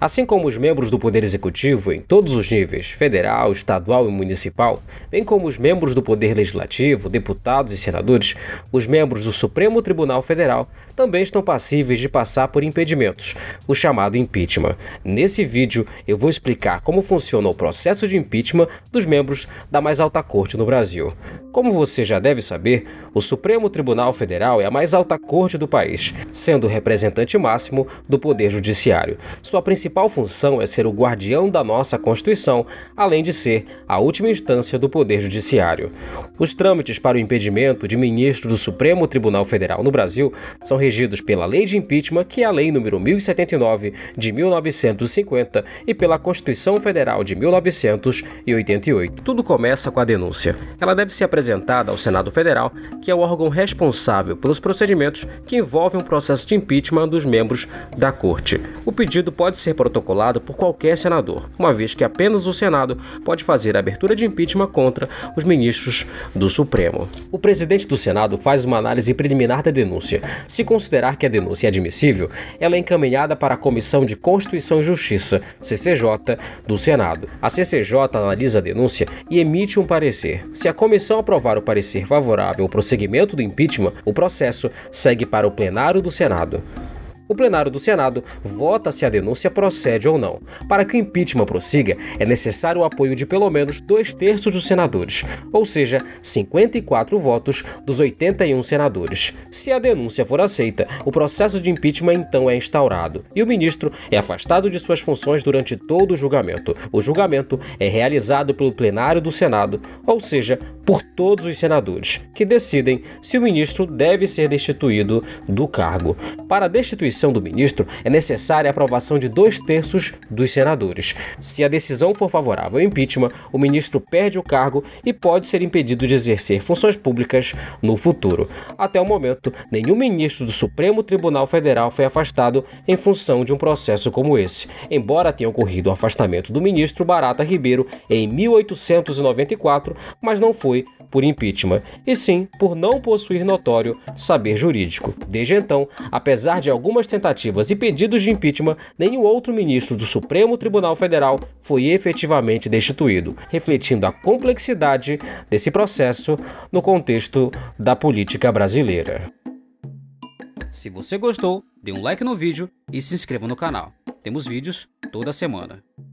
Assim como os membros do Poder Executivo em todos os níveis, federal, estadual e municipal, bem como os membros do Poder Legislativo, deputados e senadores, os membros do Supremo Tribunal Federal também estão passíveis de passar por impedimentos, o chamado impeachment. Nesse vídeo, eu vou explicar como funciona o processo de impeachment dos membros da mais alta corte no Brasil. Como você já deve saber, o Supremo Tribunal Federal é a mais alta corte do país, sendo o representante máximo do Poder Judiciário. Sua principal função é ser o guardião da nossa Constituição, além de ser a última instância do Poder Judiciário. Os trâmites para o impedimento de ministro do Supremo Tribunal Federal no Brasil são regidos pela Lei de Impeachment, que é a Lei número 1079 de 1950 e pela Constituição Federal de 1988. Tudo começa com a denúncia. Ela deve se apresentar apresentada ao Senado Federal, que é o órgão responsável pelos procedimentos que envolvem o processo de impeachment dos membros da Corte. O pedido pode ser protocolado por qualquer senador, uma vez que apenas o Senado pode fazer a abertura de impeachment contra os ministros do Supremo. O presidente do Senado faz uma análise preliminar da denúncia. Se considerar que a denúncia é admissível, ela é encaminhada para a Comissão de Constituição e Justiça, CCJ, do Senado. A CCJ analisa a denúncia e emite um parecer. Se a comissão aprovar o parecer favorável ao prosseguimento do impeachment, o processo segue para o plenário do Senado o plenário do Senado vota se a denúncia procede ou não. Para que o impeachment prossiga, é necessário o apoio de pelo menos dois terços dos senadores, ou seja, 54 votos dos 81 senadores. Se a denúncia for aceita, o processo de impeachment então é instaurado e o ministro é afastado de suas funções durante todo o julgamento. O julgamento é realizado pelo plenário do Senado, ou seja, por todos os senadores, que decidem se o ministro deve ser destituído do cargo. Para destituição, demissão do ministro, é necessária a aprovação de dois terços dos senadores. Se a decisão for favorável ao impeachment, o ministro perde o cargo e pode ser impedido de exercer funções públicas no futuro. Até o momento, nenhum ministro do Supremo Tribunal Federal foi afastado em função de um processo como esse, embora tenha ocorrido o afastamento do ministro Barata Ribeiro em 1894, mas não foi por impeachment, e sim por não possuir notório saber jurídico. Desde então, apesar de algumas tentativas e pedidos de impeachment, nenhum outro ministro do Supremo Tribunal Federal foi efetivamente destituído, refletindo a complexidade desse processo no contexto da política brasileira. Se você gostou, dê um like no vídeo e se inscreva no canal. Temos vídeos toda semana.